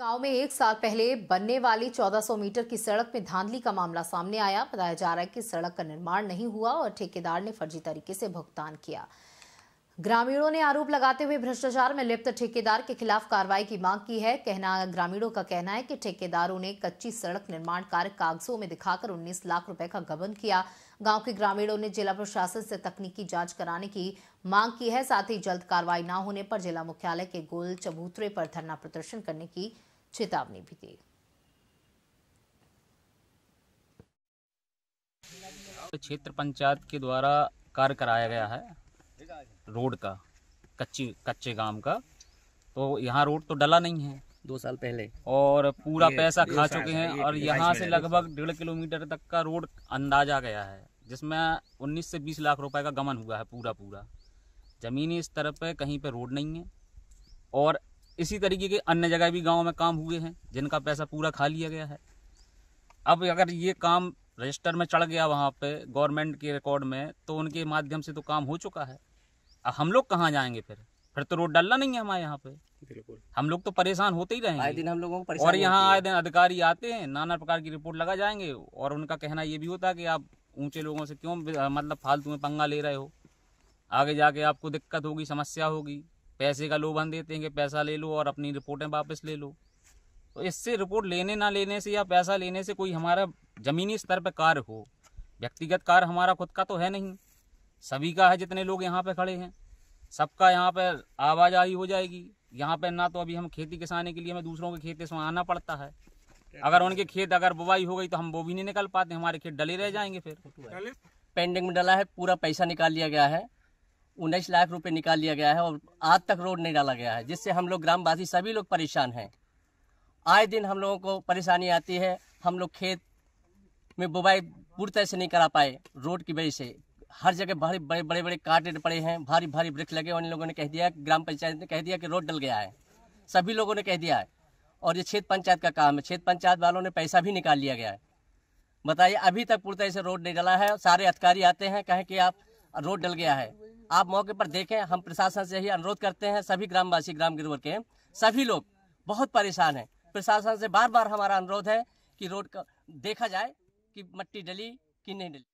गांव में एक साल पहले बनने वाली 1400 मीटर की सड़क में धांधली का मामला सामने आया बताया जा रहा है कि सड़क का निर्माण नहीं हुआ और ठेकेदार ने फर्जी तरीके से भुगतान किया ग्रामीणों ने आरोप लगाते हुए भ्रष्टाचार में लिप्त ठेकेदार के खिलाफ कार्रवाई की मांग की है कहना ग्रामीणों का कहना है कि ठेकेदारों ने कच्ची सड़क निर्माण कार्य कागजों में दिखाकर 19 लाख रुपए का गबन किया गांव के ग्रामीणों ने जिला प्रशासन से तकनीकी जांच कराने की मांग की है साथ ही जल्द कार्रवाई न होने पर जिला मुख्यालय के गोल चबूतरे पर धरना प्रदर्शन करने की चेतावनी भी दी क्षेत्र पंचायत के द्वारा कार्य कराया गया है रोड का कच्ची कच्चे गांव का तो यहाँ रोड तो डला नहीं है दो साल पहले और पूरा पैसा खा चुके हैं और यहाँ से लगभग डेढ़ किलोमीटर तक का रोड अंदाजा गया है जिसमें 19 से 20 लाख रुपए का गमन हुआ है पूरा पूरा जमीनी इस तरफ कहीं पे रोड नहीं है और इसी तरीके के अन्य जगह भी गांव में काम हुए हैं जिनका पैसा पूरा खा लिया गया है अब अगर ये काम रजिस्टर में चढ़ गया वहाँ पे गवर्नमेंट के रिकॉर्ड में तो उनके माध्यम से तो काम हो चुका है अब हम लोग कहाँ जाएंगे फिर फिर तो रोड डालना नहीं है हमारे यहाँ पे बिल्कुल हम लोग तो परेशान होते ही रहेंगे आए दिन हम लोगों को और यहाँ आए दिन अधिकारी आते हैं नाना प्रकार की रिपोर्ट लगा जाएंगे और उनका कहना ये भी होता है कि आप ऊंचे लोगों से क्यों मतलब फालतू में पंगा ले रहे हो आगे जाके आपको दिक्कत होगी समस्या होगी पैसे का लोभन देते हैं कि पैसा ले लो और अपनी रिपोर्टें वापस ले लो तो इससे रिपोर्ट लेने ना लेने से या पैसा लेने से कोई हमारा ज़मीनी स्तर पर कार्य हो व्यक्तिगत कार्य हमारा खुद का तो है नहीं सभी का है जितने लोग यहाँ पे खड़े हैं सबका यहाँ पे आवाजाही हो जाएगी यहाँ पे ना तो अभी हम खेती किसानी के लिए हमें दूसरों के खेत से आना पड़ता है अगर उनके खेत अगर बुवाई हो गई तो हम वो भी नहीं निकल पाते हमारे खेत डले रह जाएंगे फिर पेंडिंग में डला है पूरा पैसा निकाल लिया गया है उन्नीस लाख रुपए निकाल लिया गया है और आज तक रोड नहीं डाला गया है जिससे हम लोग ग्रामवासी सभी लोग परेशान हैं आए दिन हम लोगों को परेशानी आती है हम लोग खेत में बुवाई पूरी तरह से नहीं करा पाए रोड की वजह से हर जगह भारी बड़े बड़े बड़े कांटे पड़े हैं भारी भारी वृक्ष लगे उन लोगों ने कह दिया कि ग्राम पंचायत ने कह दिया कि रोड डल गया है सभी लोगों ने कह दिया है और ये क्षेत्र पंचायत का काम है क्षेत्र पंचायत वालों ने पैसा भी निकाल लिया गया है बताइए अभी तक पूरी तरह से रोड नहीं डला है सारे अधिकारी आते हैं कहें कि आप रोड डल गया है आप मौके पर देखें हम प्रशासन से ही अनुरोध करते हैं सभी ग्रामवासी ग्राम गिरोह के सभी लोग बहुत परेशान हैं प्रशासन से बार बार हमारा अनुरोध है कि रोड का देखा जाए कि मट्टी डली कि नहीं डली